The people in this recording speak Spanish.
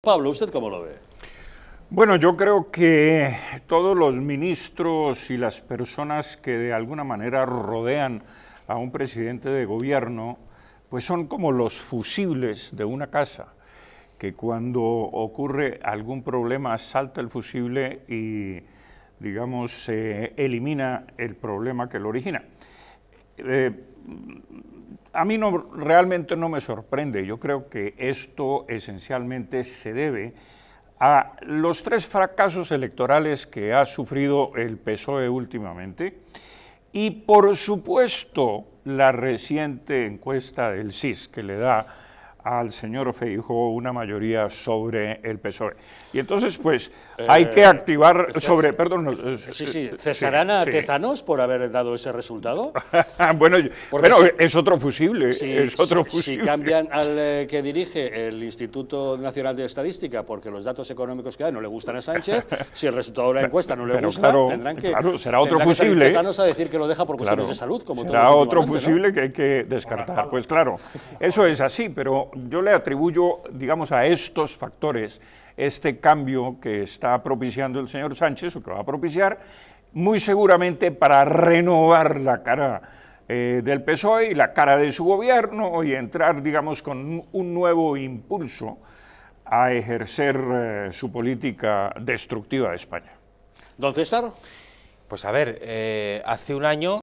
Pablo, ¿usted cómo lo ve? Bueno, yo creo que todos los ministros y las personas que de alguna manera rodean a un presidente de gobierno, pues son como los fusibles de una casa, que cuando ocurre algún problema salta el fusible y, digamos, se elimina el problema que lo origina. Eh, a mí no, realmente no me sorprende. Yo creo que esto esencialmente se debe a los tres fracasos electorales que ha sufrido el PSOE últimamente y por supuesto la reciente encuesta del CIS que le da al señor Feijo una mayoría sobre el PSOE. Y entonces, pues, eh, hay que activar sobre... Perdón, eh, eh, sí, sí, cesarán a Tezanos por haber dado ese resultado. bueno, bueno es otro fusible, si, es otro Si cambian al que dirige el Instituto Nacional de Estadística porque los datos económicos que hay no le gustan a Sánchez, si el resultado de la encuesta no le gusta, tendrán que... será otro fusible. Tezanos a decir que lo deja por cuestiones de salud, como Será otro fusible que hay que descartar, pues claro, eso es así, pero yo le atribuyo, digamos, a estos factores este cambio que está propiciando el señor Sánchez o que va a propiciar, muy seguramente para renovar la cara eh, del PSOE y la cara de su gobierno y entrar, digamos, con un nuevo impulso a ejercer eh, su política destructiva de España. Don César. Pues a ver, eh, hace un año...